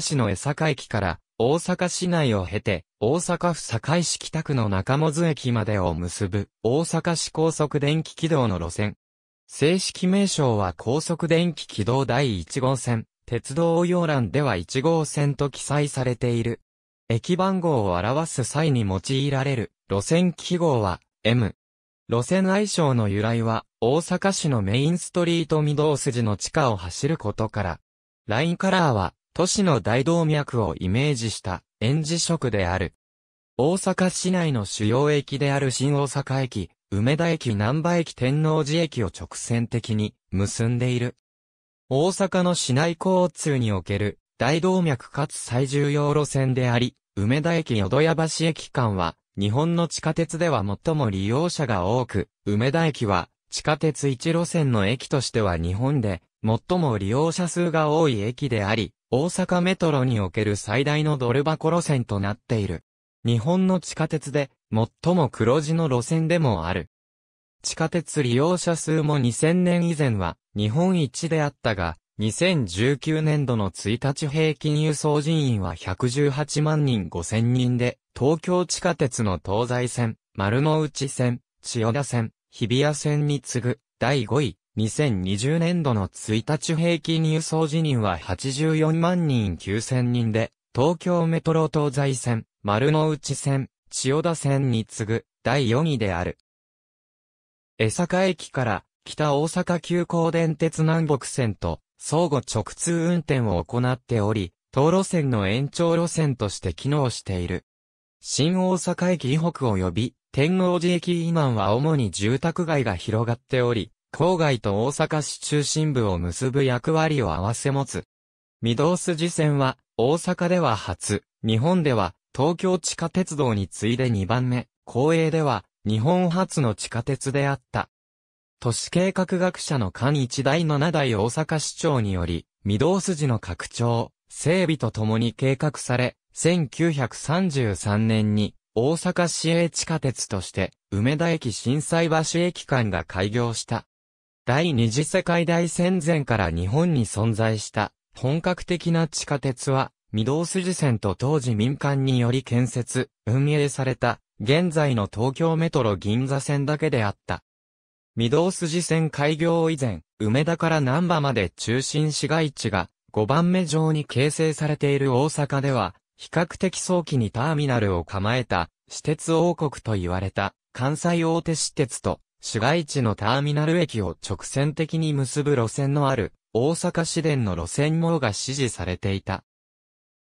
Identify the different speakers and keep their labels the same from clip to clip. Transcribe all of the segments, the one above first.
Speaker 1: 市の江坂駅から大阪市内を経て、大阪府堺市北区の中本駅までを結ぶ大阪市高速電気軌道の路線。正式名称は高速電気軌道第1号線、鉄道用欄では1号線と記載されている。駅番号を表す際に用いられる路線記号は M。路線愛称の由来は大阪市のメインストリート御堂筋の地下を走ることから。ラインカラーは都市の大動脈をイメージした園児職である。大阪市内の主要駅である新大阪駅、梅田駅南波駅天王寺駅を直線的に結んでいる。大阪の市内交通における大動脈かつ最重要路線であり、梅田駅淀屋橋駅間は日本の地下鉄では最も利用者が多く、梅田駅は地下鉄1路線の駅としては日本で最も利用者数が多い駅であり、大阪メトロにおける最大のドル箱路線となっている。日本の地下鉄で、最も黒字の路線でもある。地下鉄利用者数も2000年以前は、日本一であったが、2019年度の1日平均輸送人員は118万人5000人で、東京地下鉄の東西線、丸の内線、千代田線、日比谷線に次ぐ、第5位、2020年度の1日平均輸送時任は84万人9000人で、東京メトロ東西線、丸の内線、千代田線に次ぐ第4位である。江坂駅から北大阪急行電鉄南北線と相互直通運転を行っており、東路線の延長路線として機能している。新大阪駅以北及び天王寺駅以南は主に住宅街が広がっており、郊外と大阪市中心部を結ぶ役割を合わせ持つ。御堂筋線は、大阪では初、日本では、東京地下鉄道に次いで2番目、公営では、日本初の地下鉄であった。都市計画学者の間一第七代大阪市長により、御堂筋の拡張、整備とともに計画され、1933年に大阪市営地下鉄として梅田駅震災橋駅間が開業した。第二次世界大戦前から日本に存在した本格的な地下鉄は、御堂筋線と当時民間により建設、運営された、現在の東京メトロ銀座線だけであった。御堂筋線開業以前、梅田から南波まで中心市街地が5番目上に形成されている大阪では、比較的早期にターミナルを構えた、私鉄王国と言われた、関西大手私鉄と、市街地のターミナル駅を直線的に結ぶ路線のある、大阪市電の路線網が支持されていた。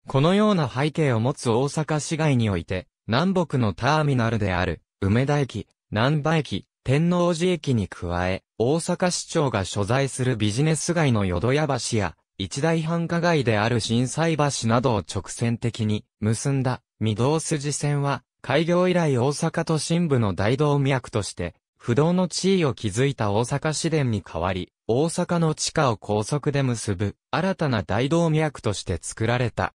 Speaker 1: このような背景を持つ大阪市街において、南北のターミナルである、梅田駅、南波駅、天王寺駅に加え、大阪市長が所在するビジネス街の淀屋橋や、一大繁華街である震災橋などを直線的に結んだ御堂筋線は、開業以来大阪都心部の大動脈として不動の地位を築いた大阪市電に代わり、大阪の地下を高速で結ぶ、新たな大動脈として作られた。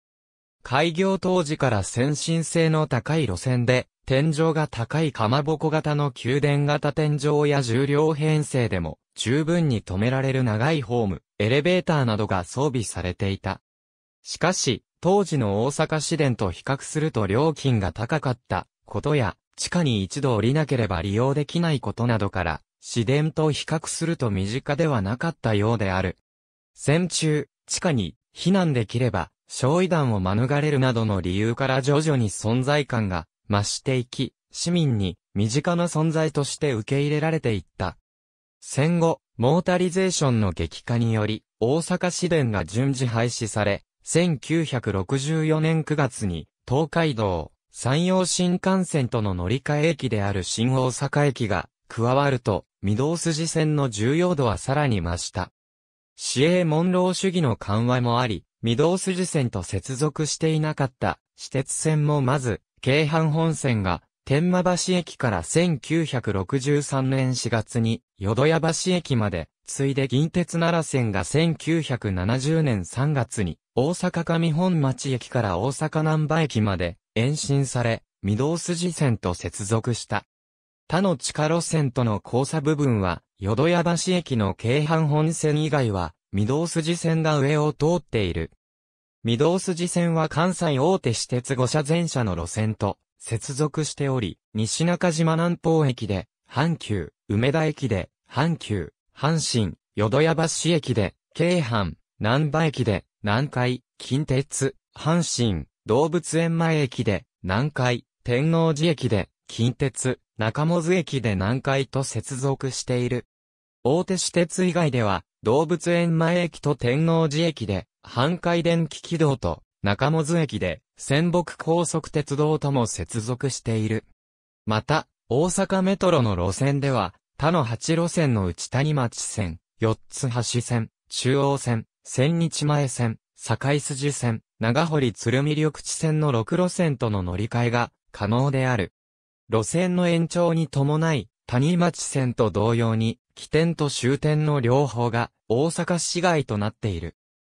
Speaker 1: 開業当時から先進性の高い路線で、天井が高いかまぼこ型の宮殿型天井や重量編成でも、十分に止められる長いホーム、エレベーターなどが装備されていた。しかし、当時の大阪市電と比較すると料金が高かったことや、地下に一度降りなければ利用できないことなどから、市電と比較すると身近ではなかったようである。戦中、地下に避難できれば、焼夷弾を免れるなどの理由から徐々に存在感が増していき、市民に身近な存在として受け入れられていった。戦後、モータリゼーションの激化により、大阪市電が順次廃止され、1964年9月に東海道、山陽新幹線との乗り換え駅である新大阪駅が加わると、御堂筋線の重要度はさらに増した。市営門労主義の緩和もあり、御堂筋線と接続していなかった私鉄線もまず、京阪本線が天満橋駅から1963年4月に淀屋橋駅まで次いで銀鉄奈良線が1970年3月に、大阪上本町駅から大阪南波駅まで延伸され、御堂筋線と接続した。他の地下路線との交差部分は、淀屋橋駅の京阪本線以外は、御堂筋線が上を通っている。御堂筋線は関西大手私鉄五社全社の路線と接続しており、西中島南方駅で、阪急、梅田駅で、阪急、阪神、淀屋橋駅で、京阪、南波駅で、南海、近鉄、阪神、動物園前駅で、南海、天王寺駅で、近鉄、中本駅で南海と接続している。大手私鉄以外では、動物園前駅と天王寺駅で、半海電気軌道と中本駅で、仙北高速鉄道とも接続している。また、大阪メトロの路線では、他の8路線の内谷町線、四つ橋線、中央線、千日前線、境筋線、長堀鶴見緑地線の6路線との乗り換えが可能である。路線の延長に伴い、谷町線と同様に、起点と終点の両方が大阪市街となっている。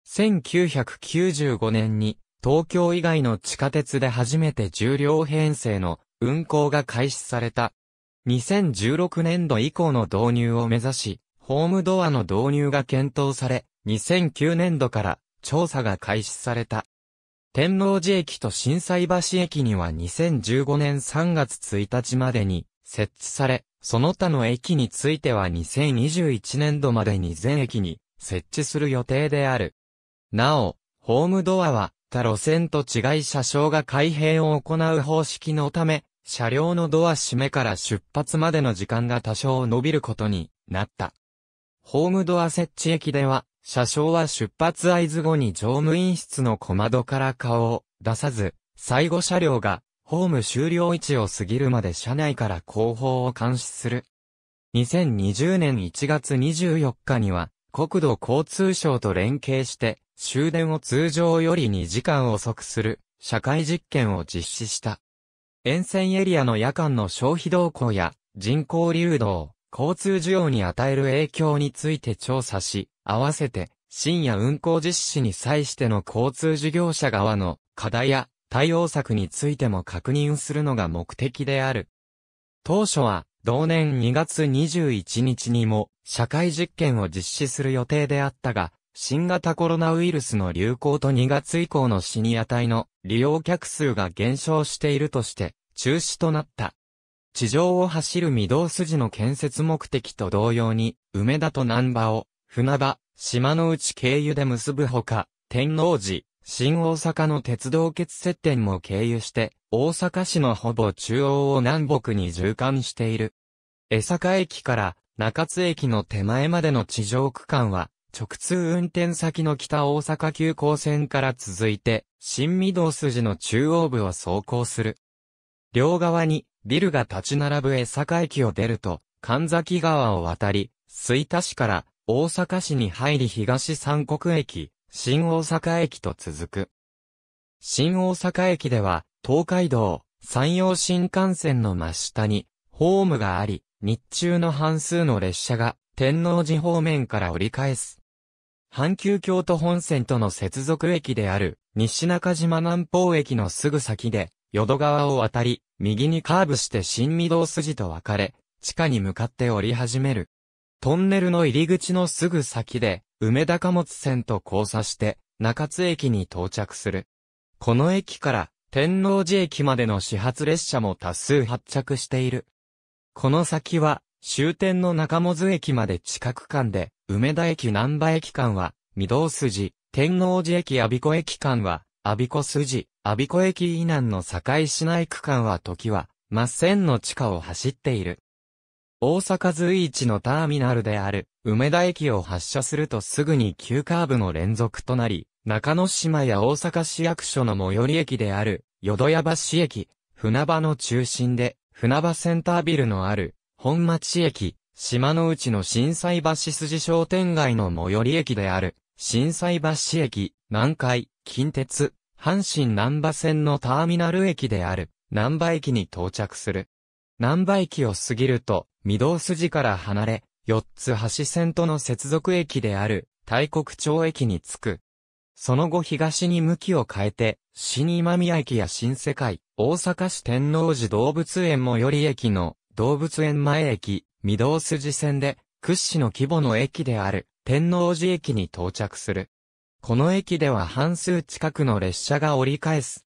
Speaker 1: 1995年に東京以外の地下鉄で初めて重量編成の運行が開始された2016年度以降の導入を目指し、ホームドアの導入が検討され、2009年度から調査が開始された。天王寺駅と震災橋駅には2015年3月1日までに設置され、その他の駅については2021年度までに全駅に設置する予定である。なお、ホームドアは他路線と違い車掌が開閉を行う方式のため、車両のドア閉めから出発までの時間が多少伸びることになった。ホームドア設置駅では、車掌は出発合図後に乗務員室の小窓から顔を出さず、最後車両がホーム終了位置を過ぎるまで車内から後方を監視する。2020年1月24日には、国土交通省と連携して、終電を通常より2時間遅くする、社会実験を実施した。沿線エリアの夜間の消費動向や人口流動、交通需要に与える影響について調査し、合わせて深夜運行実施に際しての交通事業者側の課題や対応策についても確認するのが目的である。当初は同年2月21日にも社会実験を実施する予定であったが、新型コロナウイルスの流行と2月以降のシニア帯の利用客数が減少しているとして、中止となった。地上を走る御堂筋の建設目的と同様に、梅田と南場を、船場、島の内経由で結ぶほか、天王寺、新大阪の鉄道結接点も経由して、大阪市のほぼ中央を南北に縦貫している。江坂駅から中津駅の手前までの地上区間は、直通運転先の北大阪急行線から続いて、新御堂筋の中央部を走行する。両側にビルが立ち並ぶ江坂駅を出ると、神崎川を渡り、水田市から大阪市に入り東三国駅、新大阪駅と続く。新大阪駅では、東海道、山陽新幹線の真下に、ホームがあり、日中の半数の列車が天王寺方面から折り返す。阪急京都本線との接続駅である、西中島南方駅のすぐ先で、淀川を渡り、右にカーブして新御堂筋と分かれ、地下に向かって降り始める。トンネルの入り口のすぐ先で、梅田貨物線と交差して、中津駅に到着する。この駅から、天王寺駅までの始発列車も多数発着している。この先は、終点の中本駅まで近く間で、梅田駅南波駅間は、御堂筋、天王寺駅阿鼻子駅間は、阿鼻子筋、阿鼻子駅以南の堺市内区間は時は、っ線の地下を走っている。大阪随一のターミナルである、梅田駅を発車するとすぐに急カーブの連続となり、中之島や大阪市役所の最寄り駅である、淀屋橋駅、船場の中心で、船場センタービルのある、本町駅、島の内の震災橋筋商店街の最寄り駅である、震災橋駅、南海、近鉄、阪神南波線のターミナル駅である、南波駅に到着する。南波駅を過ぎると、御堂筋から離れ、四つ橋線との接続駅である、大国町駅に着く。その後東に向きを変えて、新今宮駅や新世界、大阪市天王寺動物園最寄り駅の動物園前駅、御堂筋線で、屈指の規模の駅である、天王寺駅に到着する。この駅では半数近くの列車が折り返す。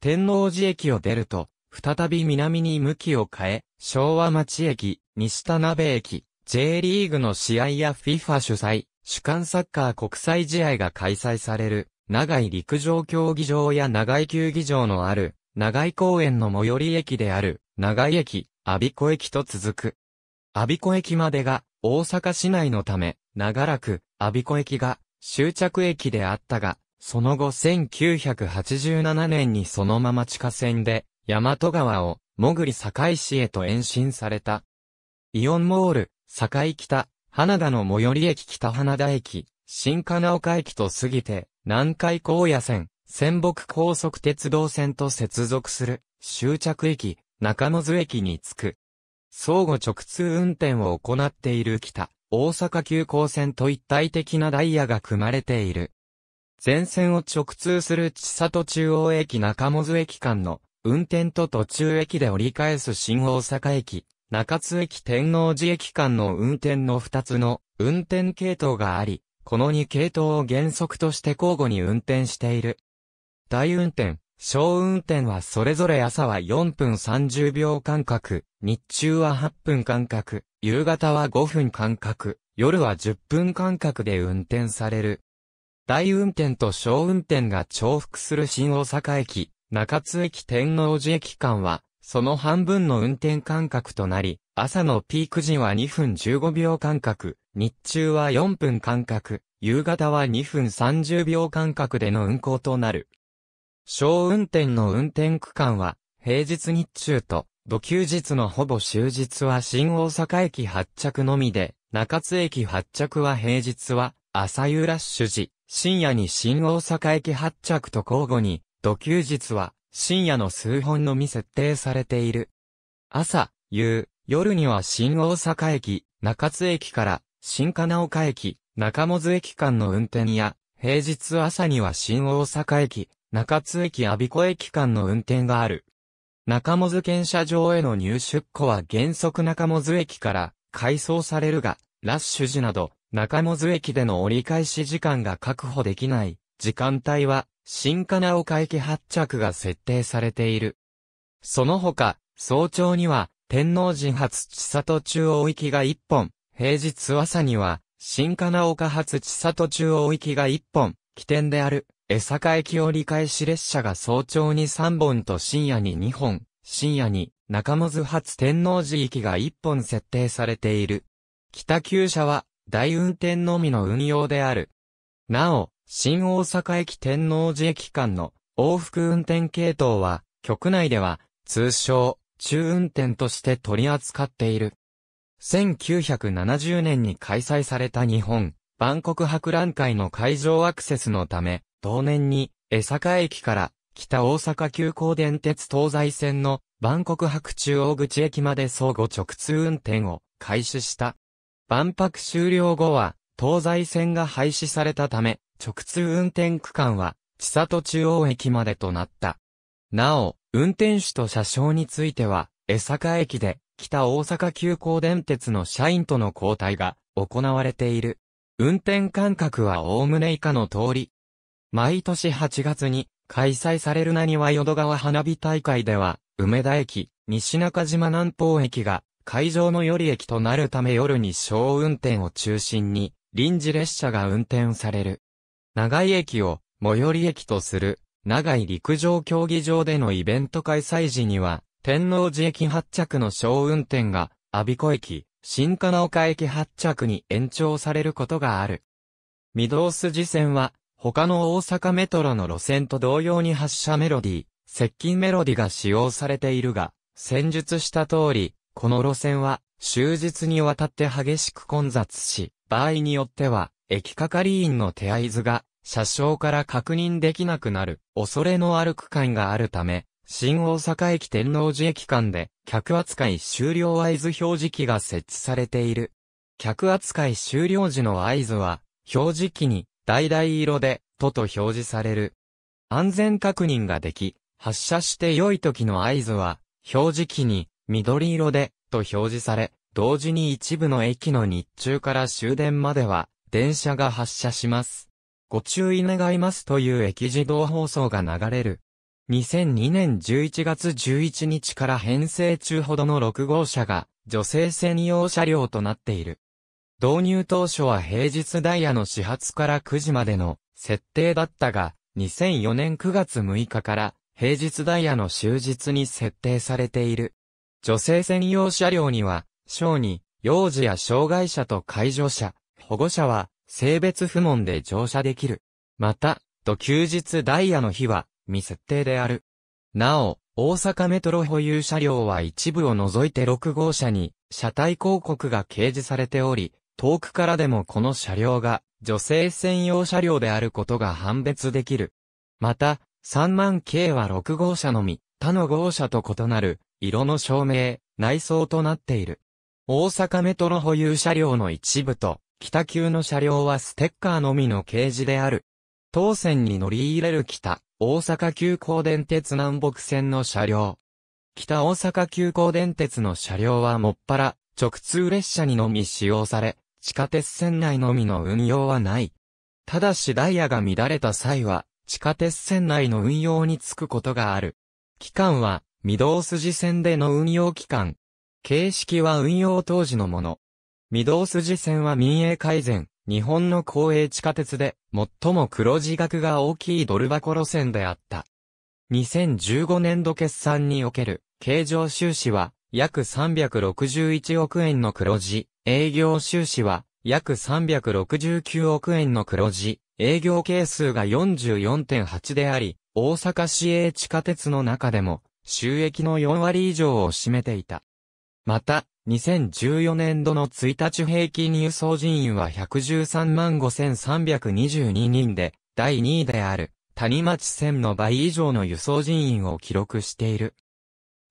Speaker 1: 天王寺駅を出ると、再び南に向きを変え、昭和町駅、西田鍋駅、J リーグの試合や FIFA 主催、主観サッカー国際試合が開催される、長井陸上競技場や長井球技場のある、長井公園の最寄り駅である、長井駅、阿鼻子駅と続く。阿鼻子駅までが大阪市内のため、長らく阿鼻子駅が終着駅であったが、その後1987年にそのまま地下線で、大和川を、もぐり堺市へと延伸された。イオンモール、堺北、花田の最寄り駅北花田駅、新金岡駅と過ぎて、南海高野線、仙北高速鉄道線と接続する、終着駅、中野津駅に着く。相互直通運転を行っている北、大阪急行線と一体的なダイヤが組まれている。全線を直通する千里中央駅中本駅間の運転と途中駅で折り返す新大阪駅、中津駅天王寺駅間の運転の2つの運転系統があり、この2系統を原則として交互に運転している。大運転、小運転はそれぞれ朝は4分30秒間隔、日中は8分間隔、夕方は5分間隔、夜は10分間隔で運転される。大運転と小運転が重複する新大阪駅、中津駅天王寺駅間は、その半分の運転間隔となり、朝のピーク時は2分15秒間隔、日中は4分間隔、夕方は2分30秒間隔での運行となる。小運転の運転区間は、平日日中と、土休日のほぼ終日は新大阪駅発着のみで、中津駅発着は平日は、朝夕ラッシュ時、深夜に新大阪駅発着と交互に、土休日は、深夜の数本のみ設定されている。朝、夕、夜には新大阪駅、中津駅から、新金岡駅、中本駅間の運転や、平日朝には新大阪駅、中津駅阿鼻子駅間の運転がある。中本検車場への入出庫は原則中本駅から改装されるが、ラッシュ時など、中本駅での折り返し時間が確保できない時間帯は、新金岡駅発着が設定されている。その他、早朝には、天皇寺発千里中央行きが1本、平日朝には、新金岡発千里中央行きが1本、起点である。江坂駅折り返し列車が早朝に3本と深夜に2本、深夜に中本発天王寺駅が1本設定されている。北急車は大運転のみの運用である。なお、新大阪駅天王寺駅間の往復運転系統は、局内では通称中運転として取り扱っている。1970年に開催された日本、万国博覧会の会場アクセスのため、同年に、江坂駅から北大阪急行電鉄東西線の万国白中央口駅まで相互直通運転を開始した。万博終了後は東西線が廃止されたため直通運転区間は千里中央駅までとなった。なお、運転手と車掌については江坂駅で北大阪急行電鉄の社員との交代が行われている。運転間隔はおおむね以下の通り、毎年8月に開催されるなにわ淀川花火大会では、梅田駅、西中島南方駅が会場の寄り駅となるため夜に小運転を中心に臨時列車が運転される。長井駅を最寄り駅とする長井陸上競技場でのイベント開催時には天王寺駅発着の小運転が阿鼻子駅、新金岡駅発着に延長されることがある。御堂筋線は他の大阪メトロの路線と同様に発車メロディ、接近メロディが使用されているが、先述した通り、この路線は終日にわたって激しく混雑し、場合によっては、駅係員の手合図が、車掌から確認できなくなる、恐れのある区間があるため、新大阪駅天王寺駅間で、客扱い終了合図表示器が設置されている。客扱い終了時の合図は、表示器に々色で、とと表示される。安全確認ができ、発射して良い時の合図は、表示器に、緑色で、と表示され、同時に一部の駅の日中から終電までは、電車が発車します。ご注意願いますという駅自動放送が流れる。2002年11月11日から編成中ほどの6号車が女性専用車両となっている。導入当初は平日ダイヤの始発から9時までの設定だったが、2004年9月6日から平日ダイヤの終日に設定されている。女性専用車両には、小児、幼児や障害者と介助者、保護者は性別不問で乗車できる。また、と休日ダイヤの日は未設定である。なお、大阪メトロ保有車両は一部を除いて6号車に車体広告が掲示されており、遠くからでもこの車両が女性専用車両であることが判別できる。また、3万系は6号車のみ、他の号車と異なる、色の照明、内装となっている。大阪メトロ保有車両の一部と、北急の車両はステッカーのみの掲示である。当線に乗り入れる北、大阪急行電鉄南北線の車両。北大阪急行電鉄の車両はもっぱら、直通列車にのみ使用され、地下鉄線内のみの運用はない。ただしダイヤが乱れた際は、地下鉄線内の運用につくことがある。期間は、御堂筋線での運用期間。形式は運用当時のもの。御堂筋線は民営改善、日本の公営地下鉄で、最も黒字額が大きいドル箱路線であった。2015年度決算における、経常収支は、約361億円の黒字。営業収支は約369億円の黒字、営業係数が44.8であり、大阪市営地下鉄の中でも収益の4割以上を占めていた。また、2014年度の1日平均輸送人員は113万5322人で、第2位である、谷町線の倍以上の輸送人員を記録している。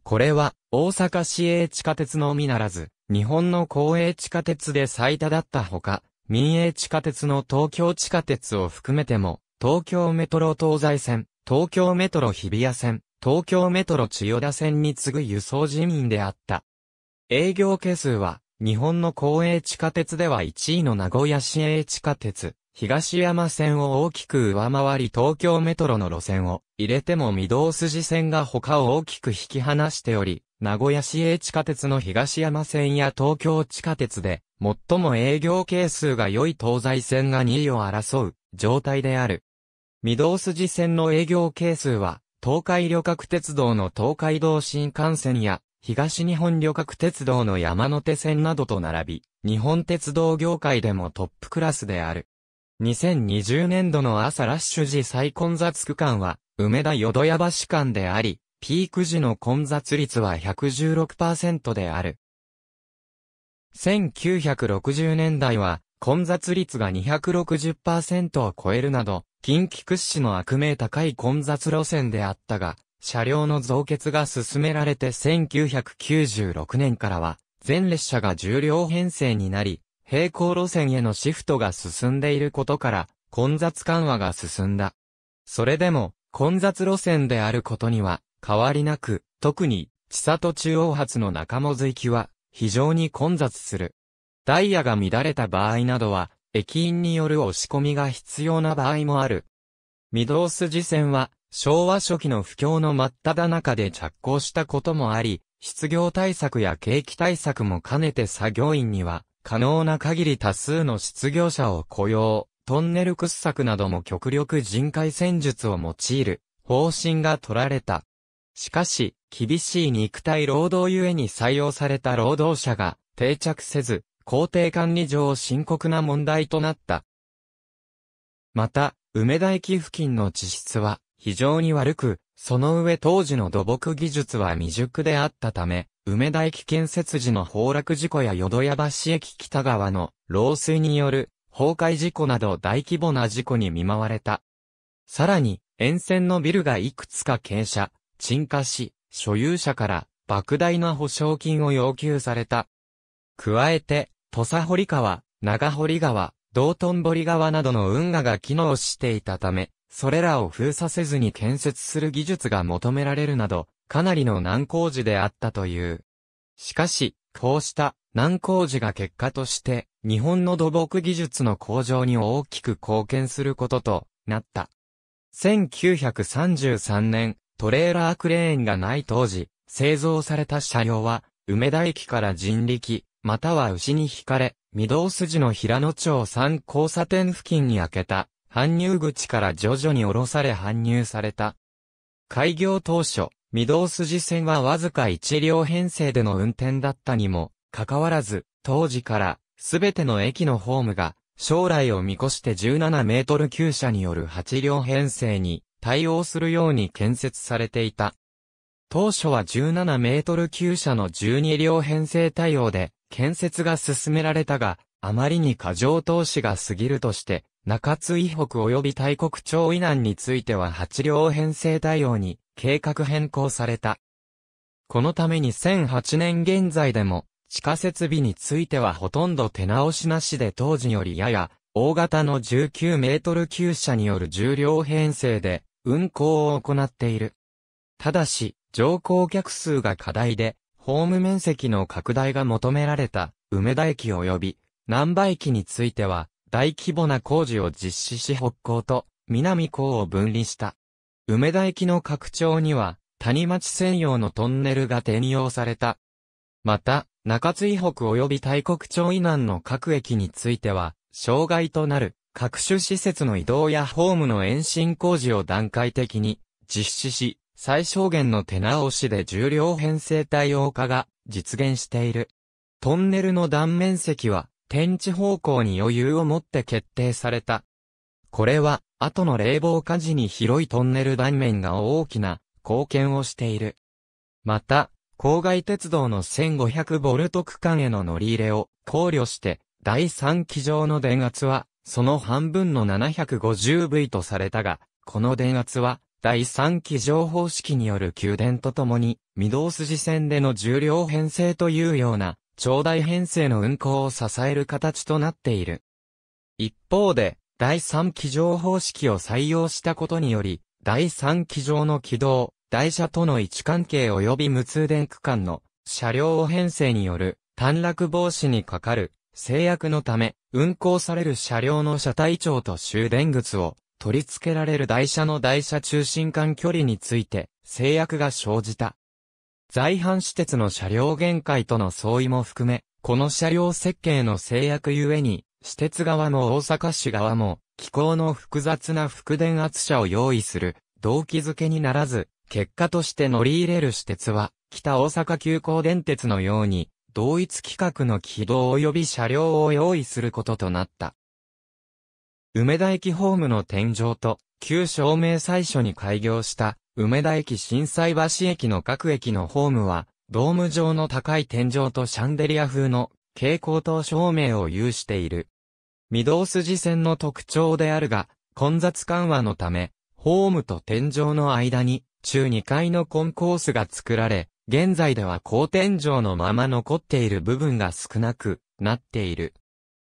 Speaker 1: これは、大阪市営地下鉄のみならず、日本の公営地下鉄で最多だったほか、民営地下鉄の東京地下鉄を含めても、東京メトロ東西線、東京メトロ日比谷線、東京メトロ千代田線に次ぐ輸送人員であった。営業係数は、日本の公営地下鉄では1位の名古屋市営地下鉄、東山線を大きく上回り東京メトロの路線を入れても御堂筋線が他を大きく引き離しており、名古屋市営地下鉄の東山線や東京地下鉄で、最も営業係数が良い東西線が2位を争う状態である。御堂筋線の営業係数は、東海旅客鉄道の東海道新幹線や、東日本旅客鉄道の山手線などと並び、日本鉄道業界でもトップクラスである。2020年度の朝ラッシュ時最混雑区間は、梅田淀屋橋間であり、ピーク時の混雑率は116%である。1960年代は、混雑率が260%を超えるなど、近畿屈指の悪名高い混雑路線であったが、車両の増結が進められて1996年からは、全列車が重量編成になり、平行路線へのシフトが進んでいることから、混雑緩和が進んだ。それでも、混雑路線であることには、変わりなく、特に、千里中央発の中本行きは、非常に混雑する。ダイヤが乱れた場合などは、駅員による押し込みが必要な場合もある。御堂筋線は、昭和初期の不況の真っ只中で着工したこともあり、失業対策や景気対策も兼ねて作業員には、可能な限り多数の失業者を雇用、トンネル掘削なども極力人海戦術を用いる、方針が取られた。しかし、厳しい肉体労働ゆえに採用された労働者が定着せず、工程管理上深刻な問題となった。また、梅田駅付近の地質は非常に悪く、その上当時の土木技術は未熟であったため、梅田駅建設時の崩落事故や淀屋橋駅北側の漏水による崩壊事故など大規模な事故に見舞われた。さらに、沿線のビルがいくつか傾斜、沈下し、所有者から莫大な保証金を要求された。加えて、土佐堀川、長堀川、道頓堀川などの運河が機能していたため、それらを封鎖せずに建設する技術が求められるなど、かなりの難工事であったという。しかし、こうした難工事が結果として、日本の土木技術の向上に大きく貢献することとなった。1933年、トレーラークレーンがない当時、製造された車両は、梅田駅から人力、または牛に引かれ、御堂筋の平野町3交差点付近に開けた、搬入口から徐々に下ろされ搬入された。開業当初、御堂筋線はわずか1両編成での運転だったにも、かかわらず、当時から、すべての駅のホームが、将来を見越して17メートル級車による8両編成に対応するように建設されていた。当初は17メートル級車の12両編成対応で建設が進められたが、あまりに過剰投資が過ぎるとして、中津以北及び大国町以南については8両編成対応に計画変更された。このために1 0 0 8年現在でも地下設備についてはほとんど手直しなしで当時よりやや大型の19メートル級車による10両編成で運行を行っている。ただし、乗降客数が課題で、ホーム面積の拡大が求められた梅田駅及び南波駅については、大規模な工事を実施し北港と南港を分離した。梅田駅の拡張には、谷町専用のトンネルが転用された。また、中津井北及び大国町以南の各駅については、障害となる各種施設の移動やホームの延伸工事を段階的に実施し、最小限の手直しで重量編成対応化が実現している。トンネルの断面積は天地方向に余裕を持って決定された。これは後の冷房火事に広いトンネル断面が大きな貢献をしている。また、郊外鉄道の1500ボルト区間への乗り入れを考慮して、第3機上の電圧はその半分の 750V とされたが、この電圧は、第3期乗方式による給電とともに、御堂筋線での重量編成というような、長大編成の運行を支える形となっている。一方で、第3機乗方式を採用したことにより、第3機乗の軌道、台車との位置関係及び無通電区間の車両編成による短絡防止にかかる制約のため、運行される車両の車体長と終電靴を取り付けられる台車の台車中心間距離について制約が生じた。在阪私鉄の車両限界との相違も含め、この車両設計の制約ゆえに、私鉄側も大阪市側も、気候の複雑な副電圧車を用意する、動機づけにならず、結果として乗り入れる私鉄は、北大阪急行電鉄のように、同一規格の軌道及び車両を用意することとなった。梅田駅ホームの天井と、旧照明最初に開業した梅田駅震災橋駅の各駅のホームは、ドーム状の高い天井とシャンデリア風の蛍光灯照明を有している。御堂筋線の特徴であるが、混雑緩和のため、ホームと天井の間に、中2階のコンコースが作られ、現在では高天井のまま残っている部分が少なくなっている。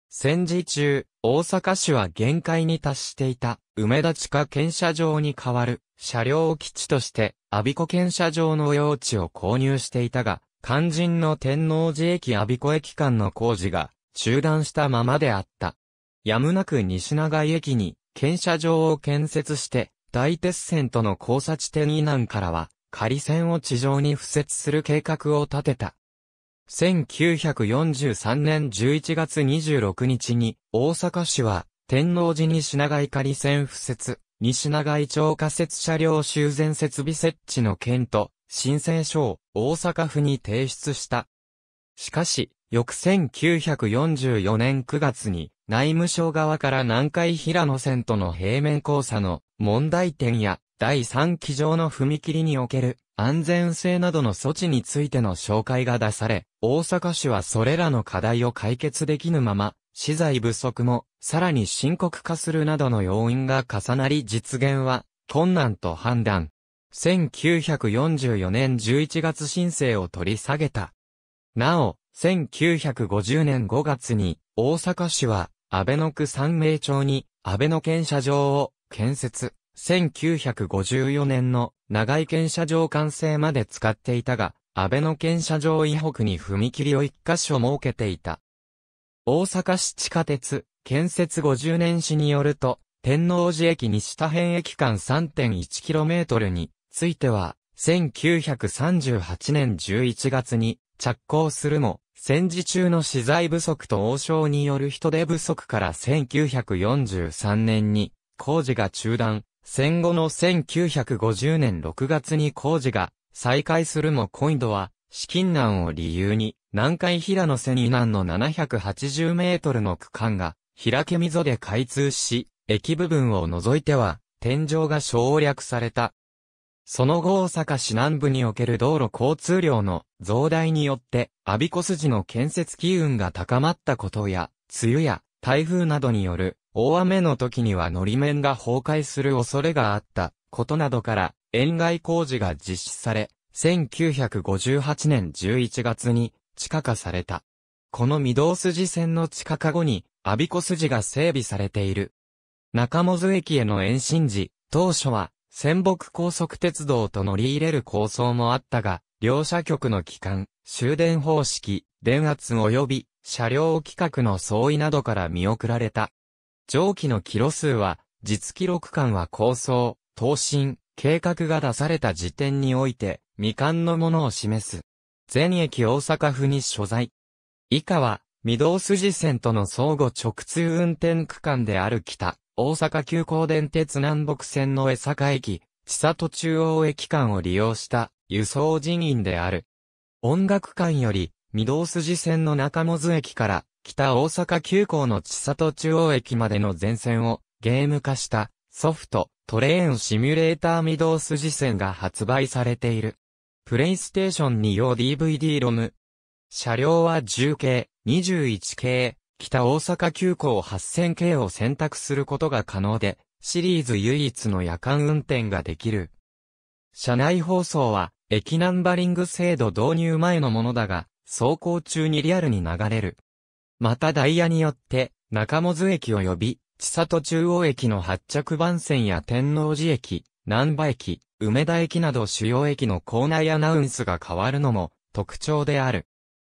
Speaker 1: 戦時中、大阪市は限界に達していた、梅田地下検車場に代わる、車両基地として、阿鼻子検車場の用地を購入していたが、肝心の天王寺駅阿鼻子駅間の工事が、中断したままであった。やむなく西長井駅に、検車場を建設して、大鉄線との交差地点以南からは、仮線を地上に敷設する計画を立てた。1943年11月26日に、大阪市は、天王寺に品貝仮線敷設、西長井町仮設車両修繕設備設置の件と、申請書を大阪府に提出した。しかし、翌1944年9月に、内務省側から南海平野線との平面交差の問題点や第3機上の踏切における安全性などの措置についての紹介が出され、大阪市はそれらの課題を解決できぬまま、資材不足もさらに深刻化するなどの要因が重なり実現は困難と判断。1944年11月申請を取り下げた。なお、1950年5月に大阪市は安倍野区三名町に安倍野検社場を建設。1954年の長井検車場完成まで使っていたが、安倍の検車場以北に踏切を一箇所設けていた。大阪市地下鉄、建設50年史によると、天王寺駅西田辺駅間 3.1km については、1938年11月に着工するも、戦時中の資材不足と王将による人手不足から1943年に工事が中断、戦後の1950年6月に工事が再開するも今度は資金難を理由に南海平野線以南の780メートルの区間が開け溝で開通し、駅部分を除いては天井が省略された。その後大阪市南部における道路交通量の増大によって、アビコ筋の建設機運が高まったことや、梅雨や台風などによる大雨の時にはのり面が崩壊する恐れがあったことなどから、沿外工事が実施され、1958年11月に地下化された。この御堂筋線の地下化後に、阿鼻子筋が整備されている。中本駅への延伸時、当初は、仙北高速鉄道と乗り入れる構想もあったが、両社局の機関、終電方式、電圧及び、車両規格の相違などから見送られた。上記のキロ数は、実記録間は構想、答申、計画が出された時点において、未完のものを示す。全駅大阪府に所在。以下は、御堂筋線との相互直通運転区間である北、大阪急行電鉄南北線の江坂駅、千里中央駅間を利用した輸送人員である。音楽館より、御堂筋線の中本駅から北大阪急行の千里中央駅までの全線をゲーム化したソフトトレーンシミュレーター御堂筋線が発売されている。プレイステーション2用 DVD ロム。車両は10系、21系、北大阪急行8000系を選択することが可能で、シリーズ唯一の夜間運転ができる。車内放送は、駅ナンバリング制度導入前のものだが、走行中にリアルに流れる。またダイヤによって、中本駅及び、千里中央駅の発着番線や天王寺駅、南波駅、梅田駅など主要駅の構内アナウンスが変わるのも特徴である。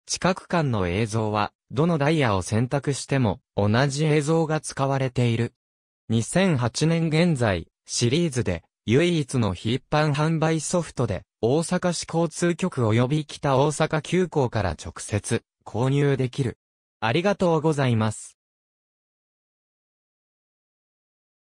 Speaker 1: 近く間の映像は、どのダイヤを選択しても同じ映像が使われている。2008年現在、シリーズで唯一の一般販売ソフトで大阪市交通局及び北大阪急行から直接購入できる。ありがとうございます。